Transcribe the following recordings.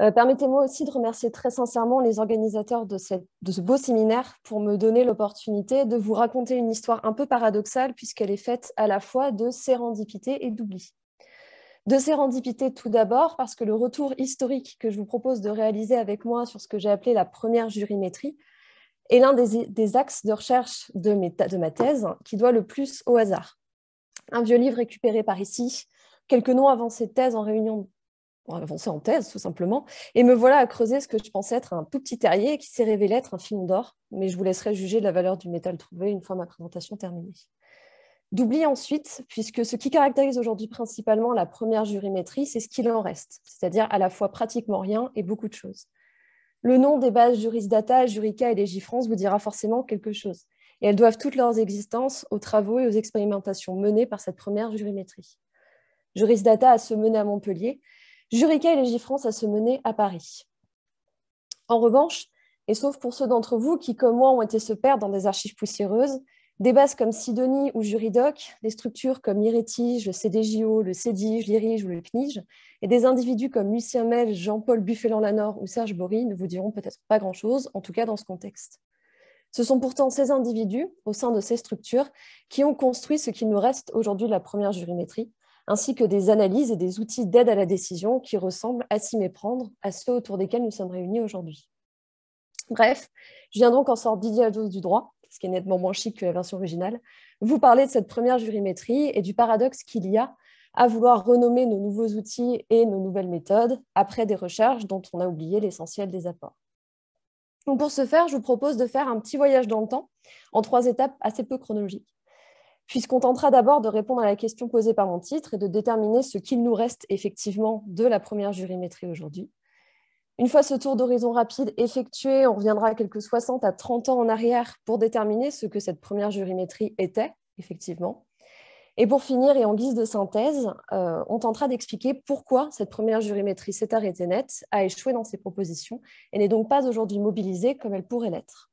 Euh, permettez-moi aussi de remercier très sincèrement les organisateurs de, ce beau séminaire pour me donner l'opportunité de vous raconter une histoire un peu paradoxale puisqu'elle est faite à la fois de sérendipité et d'oubli. De sérendipité tout d'abord parce que le retour historique que je vous propose de réaliser avec moi sur ce que j'ai appelé la première jurimétrie est l'un des, axes de recherche de, de ma thèse qui doit le plus au hasard. Un vieux livre récupéré par ici, quelques noms avant cette thèse en réunion avancer en thèse tout simplement. Et me voilà à creuser ce que je pensais être un tout petit terrier qui s'est révélé être un film d'or, mais je vous laisserai juger de la valeur du métal trouvé une fois ma présentation terminée. D'oublier ensuite, puisque ce qui caractérise aujourd'hui principalement la première jurimétrie, c'est ce qu'il en reste, c'est-à-dire à la fois pratiquement rien et beaucoup de choses. Le nom des bases Jurisdata, Jurica et Légifrance vous dira forcément quelque chose, et elles doivent toutes leurs existences aux travaux et aux expérimentations menées par cette première jurimétrie. Jurisdata a se mené à Montpellier, Jurica et les à se mener à Paris. En revanche, et sauf pour ceux d'entre vous qui, comme moi, ont été se perdre dans des archives poussiéreuses, des bases comme Sidonie ou Juridoc, des structures comme Irétige, le CDJO, le Cédige, l'IRIGE ou le Knige, et des individus comme Lucien Mel, Jean-Paul Buffélan-Lanor ou Serge Bory ne vous diront peut-être pas grand-chose, en tout cas dans ce contexte. Ce sont pourtant ces individus, au sein de ces structures, qui ont construit ce qu'il nous reste aujourd'hui de la première jurimétrie, ainsi que des analyses et des outils d'aide à la décision qui ressemblent à s'y méprendre à ceux autour desquels nous sommes réunis aujourd'hui. Bref, je viens donc en sorte d'idéal du droit, ce qui est nettement moins chic que la version originale, vous parler de cette première jurimétrie et du paradoxe qu'il y a à vouloir renommer nos nouveaux outils et nos nouvelles méthodes après des recherches dont on a oublié l'essentiel des apports. pour ce faire, je vous propose de faire un petit voyage dans le temps en trois étapes assez peu chronologiques puisqu'on tentera d'abord de répondre à la question posée par mon titre et de déterminer ce qu'il nous reste effectivement de la première jurimétrie aujourd'hui. Une fois ce tour d'horizon rapide effectué, on reviendra quelques 60 à 30 ans en arrière pour déterminer ce que cette première jurimétrie était, effectivement. Et pour finir, et en guise de synthèse, euh, on tentera d'expliquer pourquoi cette première jurimétrie s'est arrêtée nette, a échoué dans ses propositions et n'est donc pas aujourd'hui mobilisée comme elle pourrait l'être.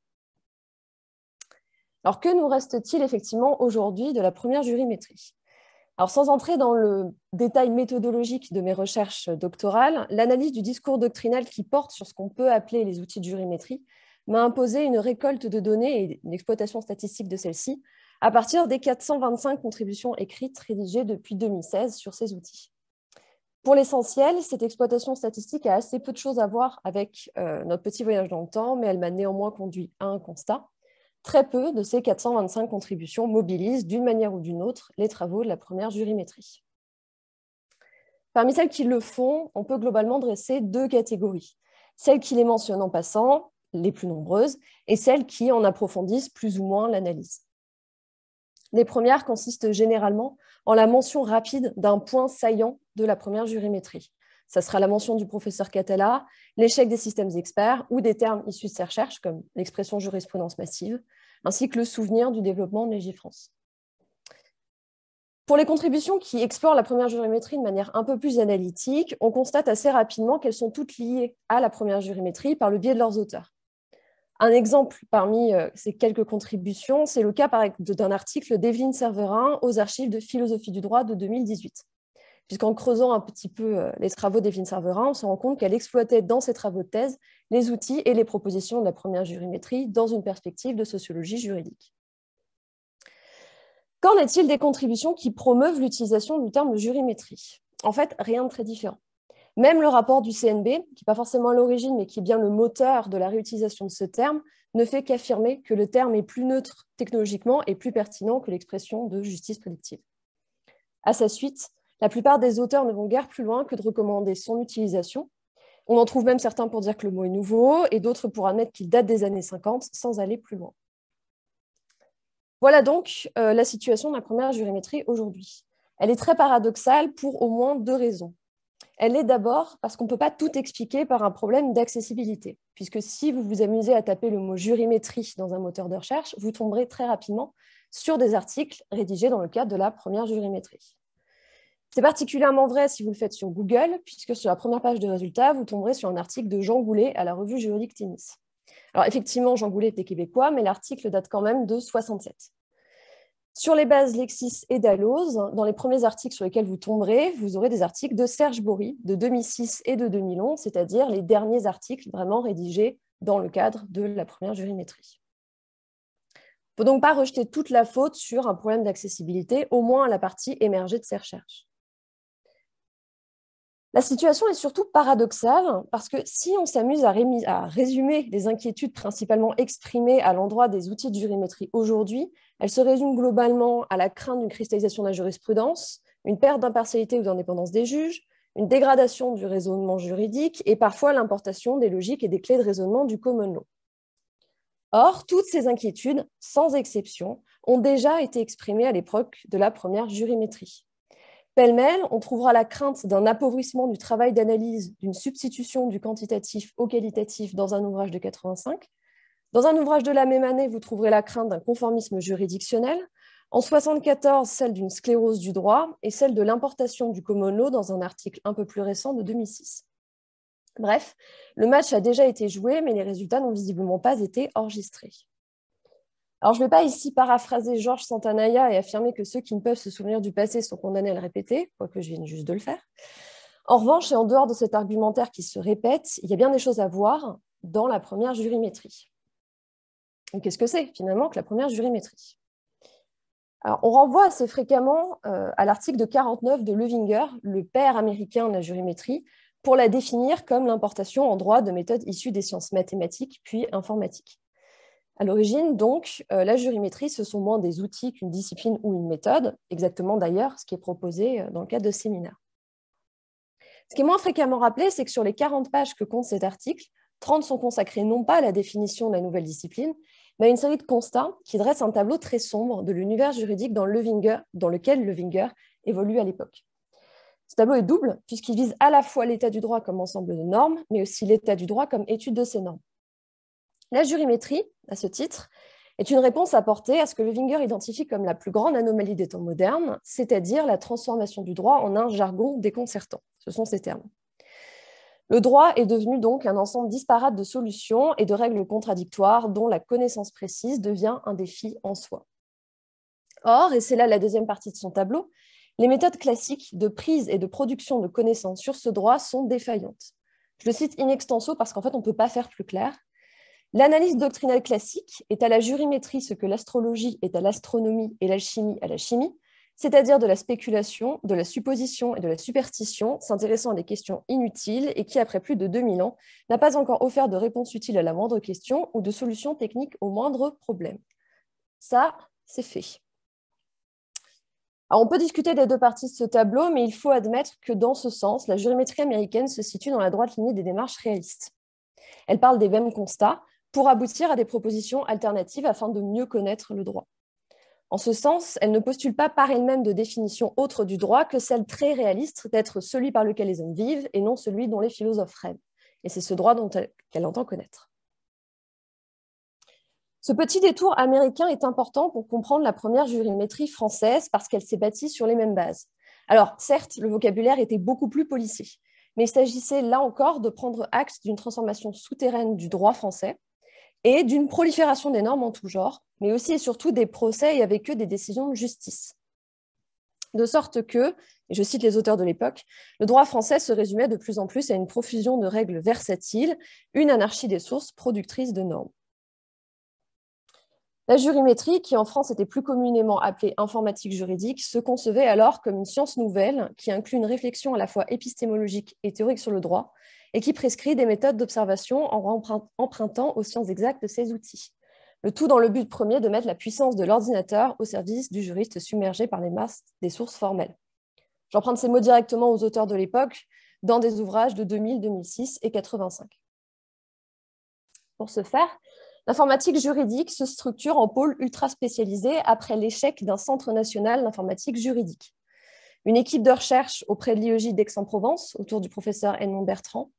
Alors, que nous reste-t-il effectivement aujourd'hui de la première jurimétrie alors, sans entrer dans le détail méthodologique de mes recherches doctorales, l'analyse du discours doctrinal qui porte sur ce qu'on peut appeler les outils de jurimétrie m'a imposé une récolte de données et une exploitation statistique de celles-ci à partir des 425 contributions écrites rédigées depuis 2016 sur ces outils. Pour l'essentiel, cette exploitation statistique a assez peu de choses à voir avec euh, notre petit voyage dans le temps, mais elle m'a néanmoins conduit à un constat très peu de ces 425 contributions mobilisent d'une manière ou d'une autre les travaux de la première jurimétrie. Parmi celles qui le font, on peut globalement dresser deux catégories. Celles qui les mentionnent en passant, les plus nombreuses, et celles qui en approfondissent plus ou moins l'analyse. Les premières consistent généralement en la mention rapide d'un point saillant de la première jurimétrie ça sera la mention du professeur Catella, l'échec des systèmes experts ou des termes issus de ses recherches, comme l'expression jurisprudence massive, ainsi que le souvenir du développement de Légifrance. Pour les contributions qui explorent la première jurimétrie de manière un peu plus analytique, on constate assez rapidement qu'elles sont toutes liées à la première jurimétrie par le biais de leurs auteurs. Un exemple parmi euh, ces quelques contributions, c'est le cas d'un article d'Evelyne Serverin aux archives de philosophie du droit de 2018 puisqu'en creusant un petit peu euh, les travaux d'Evelyne Serverin, on se rend compte qu'elle exploitait dans ses travaux de thèse les outils et les propositions de la première jurimétrie dans une perspective de sociologie juridique. Qu'en est-il des contributions qui promeuvent l'utilisation du terme de jurimétrie En fait, rien de très différent. Même le rapport du CNB, qui n'est pas forcément à l'origine, mais qui est bien le moteur de la réutilisation de ce terme, ne fait qu'affirmer que le terme est plus neutre technologiquement et plus pertinent que l'expression de justice prédictive. À sa suite, la plupart des auteurs ne vont guère plus loin que de recommander son utilisation. On en trouve même certains pour dire que le mot est nouveau et d'autres pour admettre qu'il date des années 50 sans aller plus loin. Voilà donc euh, la situation de la première jurimétrie aujourd'hui. Elle est très paradoxale pour au moins deux raisons. Elle est d'abord parce qu'on ne peut pas tout expliquer par un problème d'accessibilité, puisque si vous vous amusez à taper le mot jurimétrie dans un moteur de recherche, vous tomberez très rapidement sur des articles rédigés dans le cadre de la première jurimétrie. C'est particulièrement vrai si vous le faites sur Google, puisque sur la première page de résultats, vous tomberez sur un article de Jean Goulet à la revue juridique Tennis. Alors effectivement, Jean Goulet était québécois, mais l'article date quand même de 67. Sur les bases Lexis et Dalloz, dans les premiers articles sur lesquels vous tomberez, vous aurez des articles de Serge Bory de 2006 et de 2011, c'est-à-dire les derniers articles vraiment rédigés dans le cadre de la première jurimétrie. Il ne faut donc pas rejeter toute la faute sur un problème d'accessibilité, au moins à la partie émergée de ces recherches. La situation est surtout paradoxale parce que si on s'amuse à, résumer les inquiétudes principalement exprimées à l'endroit des outils de jurimétrie aujourd'hui, elles se résument globalement à la crainte d'une cristallisation de la jurisprudence, une perte d'impartialité ou d'indépendance des juges, une dégradation du raisonnement juridique et parfois l'importation des logiques et des clés de raisonnement du common law. Or, toutes ces inquiétudes, sans exception, ont déjà été exprimées à l'époque de la première jurimétrie. Pêle-mêle, on trouvera la crainte d'un appauvrissement du travail d'analyse, d'une substitution du quantitatif au qualitatif dans un ouvrage de 85. Dans un ouvrage de la même année, vous trouverez la crainte d'un conformisme juridictionnel. En 74, celle d'une sclérose du droit et celle de l'importation du common law dans un article un peu plus récent de 2006. Bref, le match a déjà été joué, mais les résultats n'ont visiblement pas été enregistrés. Alors, je ne vais pas ici paraphraser Georges Santanaya et affirmer que ceux qui ne peuvent se souvenir du passé sont condamnés à le répéter, quoique je vienne juste de le faire. En revanche, et en dehors de cet argumentaire qui se répète, il y a bien des choses à voir dans la première jurimétrie. Qu'est-ce que c'est finalement que la première jurimétrie On renvoie assez fréquemment euh, à l'article de 49 de Levinger, le père américain de la jurimétrie, pour la définir comme l'importation en droit de méthodes issues des sciences mathématiques puis informatiques. À l'origine, donc, euh, la jurimétrie, ce sont moins des outils qu'une discipline ou une méthode, exactement d'ailleurs ce qui est proposé euh, dans le cadre de séminaire. Ce qui est moins fréquemment rappelé, c'est que sur les 40 pages que compte cet article, 30 sont consacrées non pas à la définition de la nouvelle discipline, mais à une série de constats qui dressent un tableau très sombre de l'univers juridique dans, Levinger, dans lequel Levinger évolue à l'époque. Ce tableau est double, puisqu'il vise à la fois l'état du droit comme ensemble de normes, mais aussi l'état du droit comme étude de ces normes. La jurimétrie, à ce titre, est une réponse apportée à ce que Levinger identifie comme la plus grande anomalie des temps modernes, c'est-à-dire la transformation du droit en un jargon déconcertant. Ce sont ces termes. Le droit est devenu donc un ensemble disparate de solutions et de règles contradictoires dont la connaissance précise devient un défi en soi. Or, et c'est là la deuxième partie de son tableau, les méthodes classiques de prise et de production de connaissances sur ce droit sont défaillantes. Je le cite in extenso parce qu'en fait, on ne peut pas faire plus clair. L'analyse doctrinale classique est à la jurimétrie ce que l'astrologie est à l'astronomie et l'alchimie à la chimie, c'est-à-dire de la spéculation, de la supposition et de la superstition, s'intéressant à des questions inutiles et qui, après plus de 2000 ans, n'a pas encore offert de réponse utile à la moindre question ou de solution technique au moindre problème. Ça, c'est fait. on peut discuter des deux parties de ce tableau, mais il faut admettre que dans ce sens, la jurimétrie américaine se situe dans la droite lignée des démarches réalistes. Elle parle des mêmes constats, pour aboutir à des propositions alternatives afin de mieux connaître le droit. En ce sens, elle ne postule pas par elle-même de définition autre du droit que celle très réaliste d'être celui par lequel les hommes vivent et non celui dont les philosophes rêvent. Et c'est ce droit qu'elle entend connaître. Ce petit détour américain est important pour comprendre la première jurimétrie française parce qu'elle s'est bâtie sur les mêmes bases. Alors, certes, le vocabulaire était beaucoup plus policier, mais il s'agissait là encore de prendre acte d'une transformation souterraine du droit français et d'une prolifération des normes en tout genre, mais aussi et surtout des procès et avec eux des décisions de justice. De sorte que, et je cite les auteurs de l'époque, le droit français se résumait de plus en plus à une profusion de règles versatiles, une anarchie des sources productrices de normes. La jurimétrie, qui en France était plus communément appelée informatique juridique, se concevait alors comme une science nouvelle qui inclut une réflexion à la fois épistémologique et théorique sur le droit, et qui prescrit des méthodes d'observation en empruntant aux sciences exactes ces outils. Le tout dans le but premier de mettre la puissance de l'ordinateur au service du juriste submergé par les masses des sources formelles. J'emprunte ces mots directement aux auteurs de l'époque dans des ouvrages de 2000, 2006 et 85. Pour ce faire, l'informatique juridique se structure en pôle ultra spécialisé après l'échec d'un centre national d'informatique juridique. Une équipe de recherche auprès de l'IEJ d'Aix-en-Provence, autour du professeur Edmond Bertrand,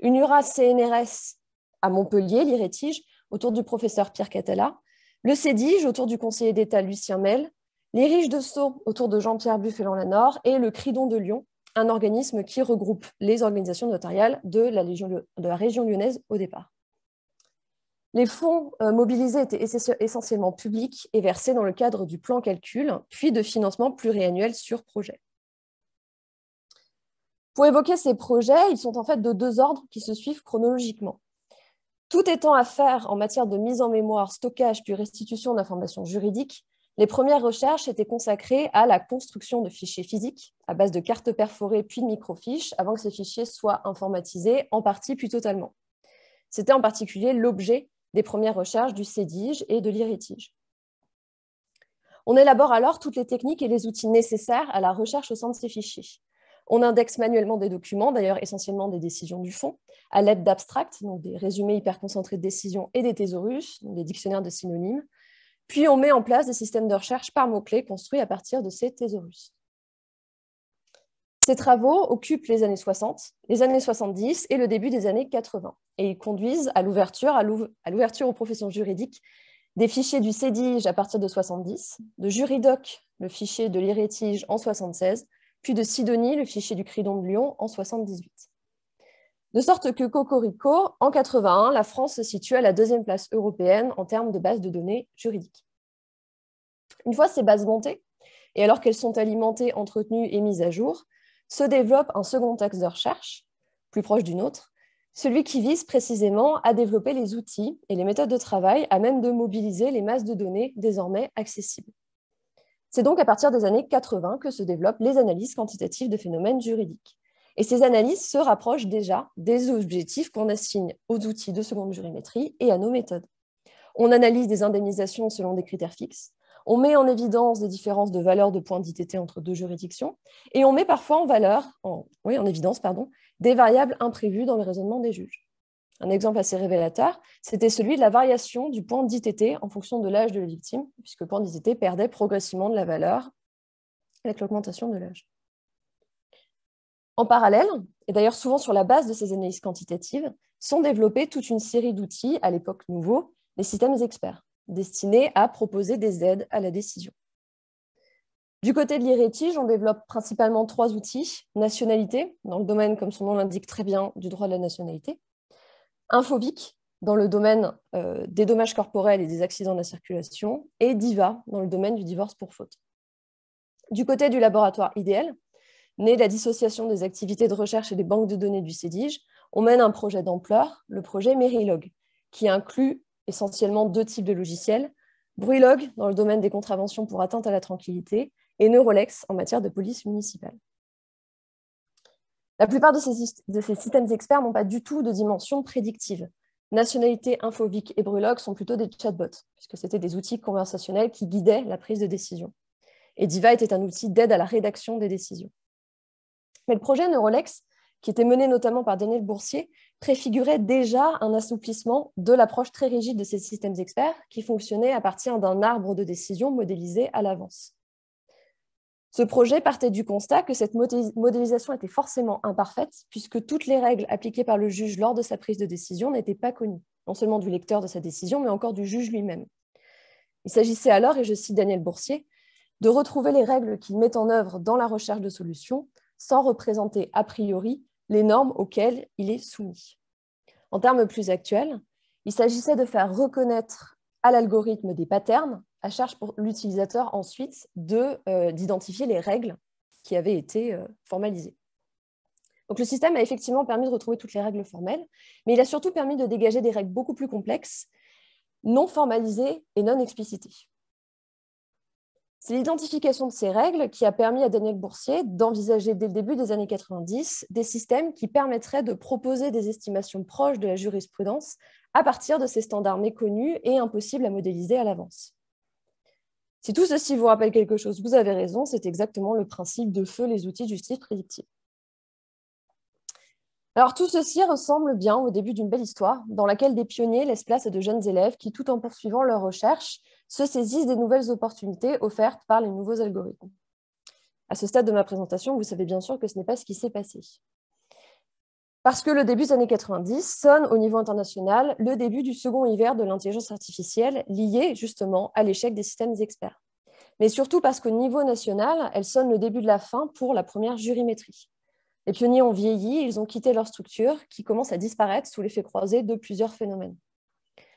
une URA CNRS à Montpellier, l'IRETIGE, autour du professeur Pierre Catella, le CEDIGE autour du conseiller d'État Lucien Mel, les Riches de Sceaux autour de Jean-Pierre buffelon lanor et le Cridon de Lyon, un organisme qui regroupe les organisations notariales de la, de la région lyonnaise au départ. Les fonds euh, mobilisés étaient essentiellement publics et versés dans le cadre du plan calcul, puis de financement pluriannuel sur projet. Pour évoquer ces projets, ils sont en fait de deux ordres qui se suivent chronologiquement. Tout étant à faire en matière de mise en mémoire, stockage puis restitution d'informations juridiques, les premières recherches étaient consacrées à la construction de fichiers physiques à base de cartes perforées puis de microfiches avant que ces fichiers soient informatisés en partie puis totalement. C'était en particulier l'objet des premières recherches du CEDIGE et de l'IRITIGE. On élabore alors toutes les techniques et les outils nécessaires à la recherche au sein de ces fichiers. On indexe manuellement des documents, d'ailleurs essentiellement des décisions du fond, à l'aide d'abstracts, donc des résumés hyper concentrés de décisions et des thésaurus, donc des dictionnaires de synonymes. Puis on met en place des systèmes de recherche par mots-clés construits à partir de ces thésaurus. Ces travaux occupent les années 60, les années 70 et le début des années 80, et ils conduisent à l'ouverture, aux professions juridiques des fichiers du CEDIGE à partir de 70, de Juridoc, le fichier de l'IRETIGE en 76, puis de Sidonie, le fichier du Cridon de Lyon, en 78. De sorte que Cocorico, en 81, la France se situe à la deuxième place européenne en termes de bases de données juridiques. Une fois ces bases montées, et alors qu'elles sont alimentées, entretenues et mises à jour, se développe un second axe de recherche, plus proche du nôtre, celui qui vise précisément à développer les outils et les méthodes de travail à même de mobiliser les masses de données désormais accessibles. C'est donc à partir des années 80 que se développent les analyses quantitatives de phénomènes juridiques. Et ces analyses se rapprochent déjà des objectifs qu'on assigne aux outils de seconde jurimétrie et à nos méthodes. On analyse des indemnisations selon des critères fixes, on met en évidence des différences de valeur de points d'ITT entre deux juridictions, et on met parfois en valeur, oui, en évidence, pardon, des variables imprévues dans le raisonnement des juges. Un exemple assez révélateur, c'était celui de la variation du point d'ITT en fonction de l'âge de la victime, puisque le point d'ITT perdait progressivement de la valeur avec l'augmentation de l'âge. En parallèle, et d'ailleurs souvent sur la base de ces analyses quantitatives, sont développés toute une série d'outils, à l'époque nouveau, les systèmes experts, destinés à proposer des aides à la décision. Du côté de l'IRETIGE, on développe principalement trois outils. Nationalité, dans le domaine, comme son nom l'indique très bien, du droit de la nationalité. Infobic dans le domaine euh, des dommages corporels et des accidents de la circulation, et DIVA dans le domaine du divorce pour faute. Du côté du laboratoire idéal, né de la dissociation des activités de recherche et des banques de données du CEDIGE, on mène un projet d'ampleur, le projet Merilog, qui inclut essentiellement deux types de logiciels, Bruilog dans le domaine des contraventions pour atteinte à la tranquillité et Neurolex en matière de police municipale. La plupart de ces, systèmes experts n'ont pas du tout de dimension prédictive. Nationalité, Infovic et Brulog sont plutôt des chatbots, puisque c'était des outils conversationnels qui guidaient la prise de décision. Et Diva était un outil d'aide à la rédaction des décisions. Mais le projet Neurolex, qui était mené notamment par Daniel Boursier, préfigurait déjà un assouplissement de l'approche très rigide de ces systèmes experts qui fonctionnaient à partir d'un arbre de décision modélisé à l'avance. Ce projet partait du constat que cette modélisation était forcément imparfaite, puisque toutes les règles appliquées par le juge lors de sa prise de décision n'étaient pas connues, non seulement du lecteur de sa décision, mais encore du juge lui-même. Il s'agissait alors, et je cite Daniel Boursier, de retrouver les règles qu'il met en œuvre dans la recherche de solutions, sans représenter a priori les normes auxquelles il est soumis. En termes plus actuels, il s'agissait de faire reconnaître à l'algorithme des patterns à charge pour l'utilisateur ensuite euh, d'identifier les règles qui avaient été euh, formalisées. Donc le système a effectivement permis de retrouver toutes les règles formelles, mais il a surtout permis de dégager des règles beaucoup plus complexes, non formalisées et non explicitées. C'est l'identification de ces règles qui a permis à Daniel Boursier d'envisager dès le début des années 90 des systèmes qui permettraient de proposer des estimations proches de la jurisprudence à partir de ces standards méconnus et impossibles à modéliser à l'avance. Si tout ceci vous rappelle quelque chose, vous avez raison, c'est exactement le principe de feu les outils du justice prédictive. Alors tout ceci ressemble bien au début d'une belle histoire dans laquelle des pionniers laissent place à de jeunes élèves qui, tout en poursuivant leurs recherches, se saisissent des nouvelles opportunités offertes par les nouveaux algorithmes. À ce stade de ma présentation, vous savez bien sûr que ce n'est pas ce qui s'est passé parce que le début des années 90 sonne au niveau international le début du second hiver de l'intelligence artificielle lié justement à l'échec des systèmes experts. Mais surtout parce qu'au niveau national, elle sonne le début de la fin pour la première jurimétrie. Les pionniers ont vieilli, ils ont quitté leur structure qui commencent à disparaître sous l'effet croisé de plusieurs phénomènes.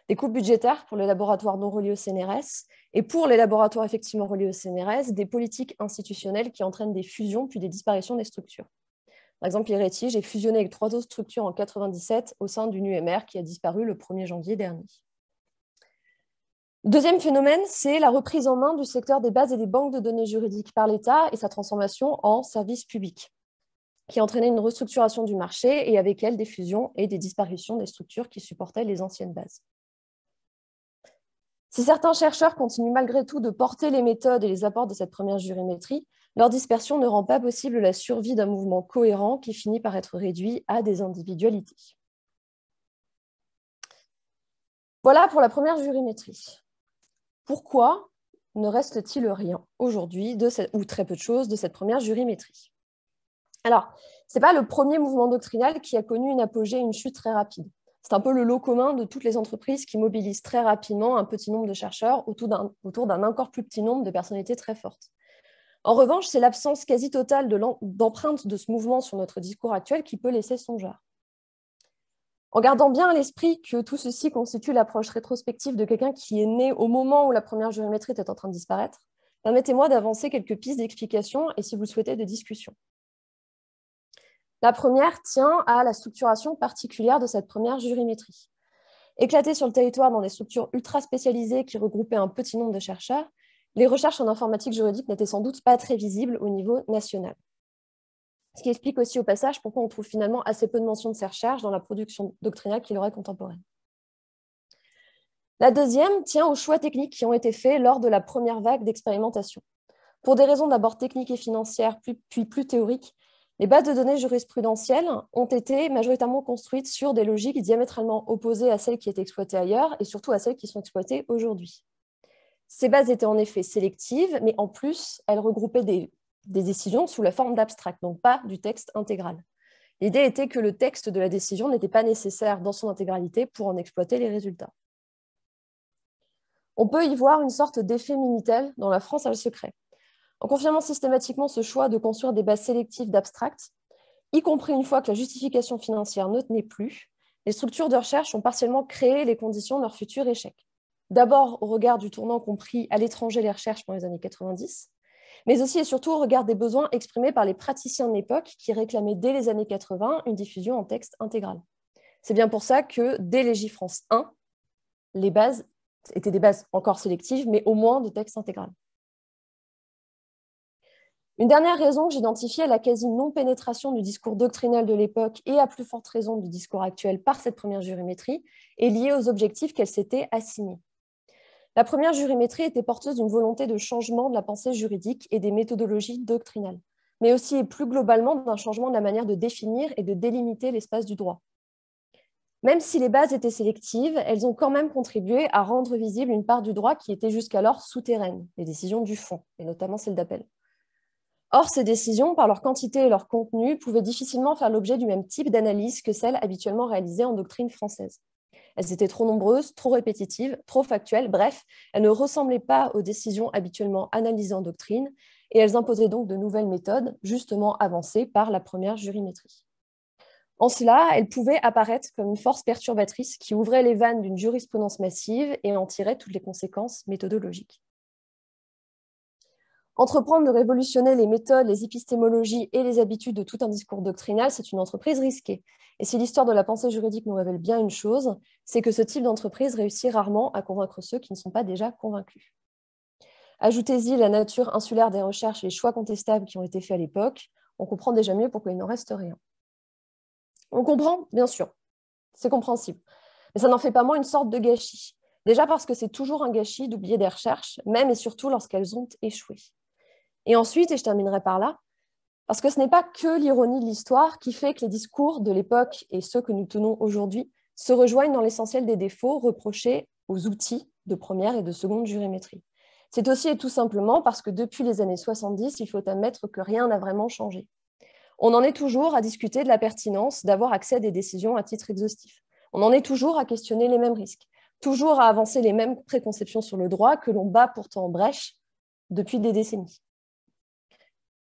Des coupes budgétaires pour les laboratoires non reliés au CNRS et pour les laboratoires effectivement reliés au CNRS, des politiques institutionnelles qui entraînent des fusions puis des disparitions des structures. Par exemple, rétiges j'ai fusionné avec trois autres structures en 1997 au sein d'une UMR qui a disparu le 1er janvier dernier. Deuxième phénomène, c'est la reprise en main du secteur des bases et des banques de données juridiques par l'État et sa transformation en service public, qui a entraîné une restructuration du marché et avec elle des fusions et des disparitions des structures qui supportaient les anciennes bases. Si certains chercheurs continuent malgré tout de porter les méthodes et les apports de cette première jurimétrie, leur dispersion ne rend pas possible la survie d'un mouvement cohérent qui finit par être réduit à des individualités. Voilà pour la première jurimétrie. Pourquoi ne reste-t-il rien aujourd'hui, ou très peu de choses, de cette première jurimétrie Alors, ce n'est pas le premier mouvement doctrinal qui a connu une apogée une chute très rapide. C'est un peu le lot commun de toutes les entreprises qui mobilisent très rapidement un petit nombre de chercheurs autour d'un encore plus petit nombre de personnalités très fortes. En revanche, c'est l'absence quasi totale d'empreinte de, ce mouvement sur notre discours actuel qui peut laisser songeur. En gardant bien à l'esprit que tout ceci constitue l'approche rétrospective de quelqu'un qui est né au moment où la première jurimétrie était en train de disparaître, permettez-moi d'avancer quelques pistes d'explication et si vous le souhaitez, de discussion. La première tient à la structuration particulière de cette première jurimétrie. Éclatée sur le territoire dans des structures ultra spécialisées qui regroupaient un petit nombre de chercheurs, les recherches en informatique juridique n'étaient sans doute pas très visibles au niveau national. Ce qui explique aussi au passage pourquoi on trouve finalement assez peu de mentions de ces recherches dans la production doctrinale qui aurait contemporaine. La deuxième tient aux choix techniques qui ont été faits lors de la première vague d'expérimentation. Pour des raisons d'abord techniques et financières, puis plus théoriques, les bases de données jurisprudentielles ont été majoritairement construites sur des logiques diamétralement opposées à celles qui étaient exploitées ailleurs et surtout à celles qui sont exploitées aujourd'hui. Ces bases étaient en effet sélectives, mais en plus, elles regroupaient des, décisions sous la forme d'abstract, donc pas du texte intégral. L'idée était que le texte de la décision n'était pas nécessaire dans son intégralité pour en exploiter les résultats. On peut y voir une sorte d'effet Minitel dans la France à le secret. En confirmant systématiquement ce choix de construire des bases sélectives d'abstracts, y compris une fois que la justification financière ne tenait plus, les structures de recherche ont partiellement créé les conditions de leur futur échec. D'abord au regard du tournant compris à l'étranger les recherches pendant les années 90, mais aussi et surtout au regard des besoins exprimés par les praticiens de l'époque qui réclamaient dès les années 80 une diffusion en texte intégral. C'est bien pour ça que dès J-France 1, les bases étaient des bases encore sélectives, mais au moins de texte intégral. Une dernière raison que j'identifiais à la quasi-non-pénétration du discours doctrinal de l'époque et à plus forte raison du discours actuel par cette première jurimétrie est liée aux objectifs qu'elle s'était assignés. La première jurimétrie était porteuse d'une volonté de changement de la pensée juridique et des méthodologies doctrinales, mais aussi et plus globalement d'un changement de la manière de définir et de délimiter l'espace du droit. Même si les bases étaient sélectives, elles ont quand même contribué à rendre visible une part du droit qui était jusqu'alors souterraine, les décisions du fond, et notamment celles d'appel. Or, ces décisions, par leur quantité et leur contenu, pouvaient difficilement faire l'objet du même type d'analyse que celles habituellement réalisées en doctrine française. Elles étaient trop nombreuses, trop répétitives, trop factuelles, bref, elles ne ressemblaient pas aux décisions habituellement analysées en doctrine, et elles imposaient donc de nouvelles méthodes, justement avancées par la première jurimétrie. En cela, elles pouvaient apparaître comme une force perturbatrice qui ouvrait les vannes d'une jurisprudence massive et en tirait toutes les conséquences méthodologiques. Entreprendre de révolutionner les méthodes, les épistémologies et les habitudes de tout un discours doctrinal, c'est une entreprise risquée. Et si l'histoire de la pensée juridique nous révèle bien une chose, c'est que ce type d'entreprise réussit rarement à convaincre ceux qui ne sont pas déjà convaincus. Ajoutez-y la nature insulaire des recherches et les choix contestables qui ont été faits à l'époque, on comprend déjà mieux pourquoi il n'en reste rien. On comprend, bien sûr, c'est compréhensible, mais ça n'en fait pas moins une sorte de gâchis. Déjà parce que c'est toujours un gâchis d'oublier des recherches, même et surtout lorsqu'elles ont échoué. Et ensuite, et je terminerai par là, parce que ce n'est pas que l'ironie de l'histoire qui fait que les discours de l'époque et ceux que nous tenons aujourd'hui se rejoignent dans l'essentiel des défauts reprochés aux outils de première et de seconde jurimétrie. C'est aussi et tout simplement parce que depuis les années 70, il faut admettre que rien n'a vraiment changé. On en est toujours à discuter de la pertinence d'avoir accès à des décisions à titre exhaustif. On en est toujours à questionner les mêmes risques, toujours à avancer les mêmes préconceptions sur le droit que l'on bat pourtant en brèche depuis des décennies.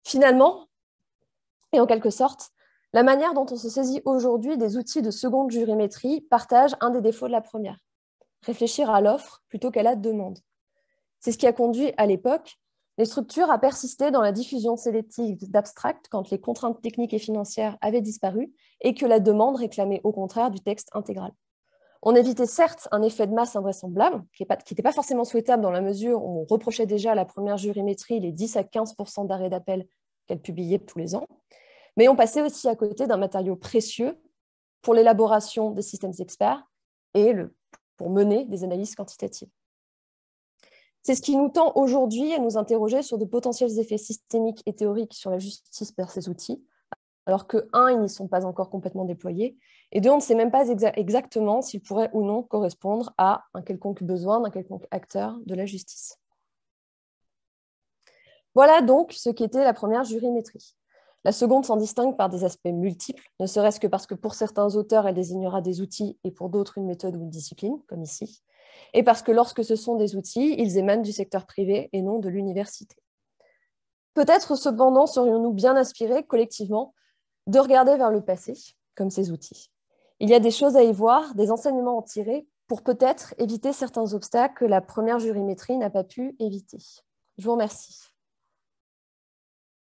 Finalement, et en quelque sorte, la manière dont on se saisit aujourd'hui des outils de seconde jurimétrie partage un des défauts de la première, réfléchir à l'offre plutôt qu'à la demande. C'est ce qui a conduit à l'époque les structures à persister dans la diffusion sélective d'abstracts quand les contraintes techniques et financières avaient disparu et que la demande réclamait au contraire du texte intégral. On évitait certes un effet de masse invraisemblable, qui n'était pas forcément souhaitable dans la mesure où on reprochait déjà à la première jurimétrie les 10 à 15 d'arrêts d'appel qu'elle publiait tous les ans, mais on passait aussi à côté d'un matériau précieux pour l'élaboration des systèmes experts et pour mener des analyses quantitatives. C'est ce qui nous tend aujourd'hui à nous interroger sur de potentiels effets systémiques et théoriques sur la justice par ces outils, alors que, un, ils n'y sont pas encore complètement déployés, et deux, on ne sait même pas exactement s'ils pourraient ou non correspondre à un quelconque besoin d'un quelconque acteur de la justice. Voilà donc ce qu'était la première jurimétrie. La seconde s'en distingue par des aspects multiples, ne serait-ce que parce que pour certains auteurs, elle désignera des outils et pour d'autres une méthode ou une discipline, comme ici, et parce que lorsque ce sont des outils, ils émanent du secteur privé et non de l'université. Peut-être cependant serions-nous bien inspirés collectivement de regarder vers le passé, comme ces outils. Il y a des choses à y voir, des enseignements à en tirer pour peut-être éviter certains obstacles que la première jurimétrie n'a pas pu éviter. Je vous remercie.